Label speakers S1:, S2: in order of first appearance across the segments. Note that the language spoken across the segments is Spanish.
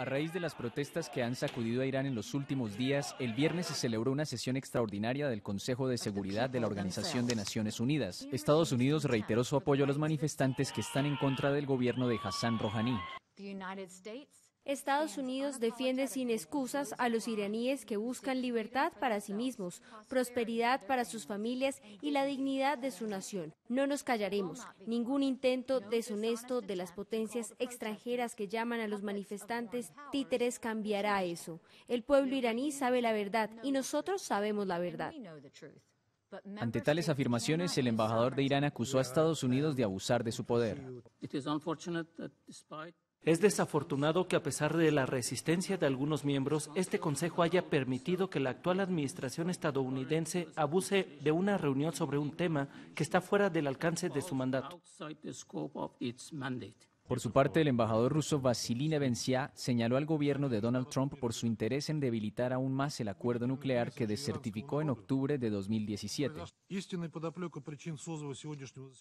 S1: A raíz de las protestas que han sacudido a Irán en los últimos días, el viernes se celebró una sesión extraordinaria del Consejo de Seguridad de la Organización de Naciones Unidas. Estados Unidos reiteró su apoyo a los manifestantes que están en contra del gobierno de Hassan Rouhani.
S2: Estados Unidos defiende sin excusas a los iraníes que buscan libertad para sí mismos, prosperidad para sus familias y la dignidad de su nación. No nos callaremos. Ningún intento deshonesto de las potencias extranjeras que llaman a los manifestantes títeres cambiará eso. El pueblo iraní sabe la verdad y nosotros sabemos la verdad. Ante
S1: tales afirmaciones, el embajador de Irán acusó a Estados Unidos de abusar de su poder. Es desafortunado que a pesar de la resistencia de algunos miembros, este Consejo haya permitido que la actual administración estadounidense abuse de una reunión sobre un tema que está fuera del alcance de su mandato. Por su parte, el embajador ruso Vasily Nevencia señaló al gobierno de Donald Trump por su interés en debilitar aún más el acuerdo nuclear que descertificó en octubre de 2017.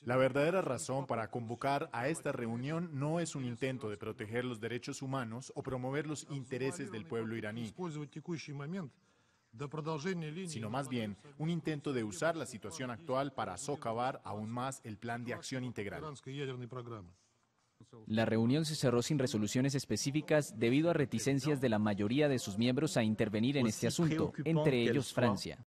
S1: La verdadera
S3: razón para convocar a esta reunión no es un intento de proteger los derechos humanos o promover los intereses del pueblo iraní sino más bien un intento de usar la situación actual para socavar aún más el plan de acción integral.
S1: La reunión se cerró sin resoluciones específicas debido a reticencias de la mayoría de sus miembros a intervenir en pues este asunto, entre ellos Francia.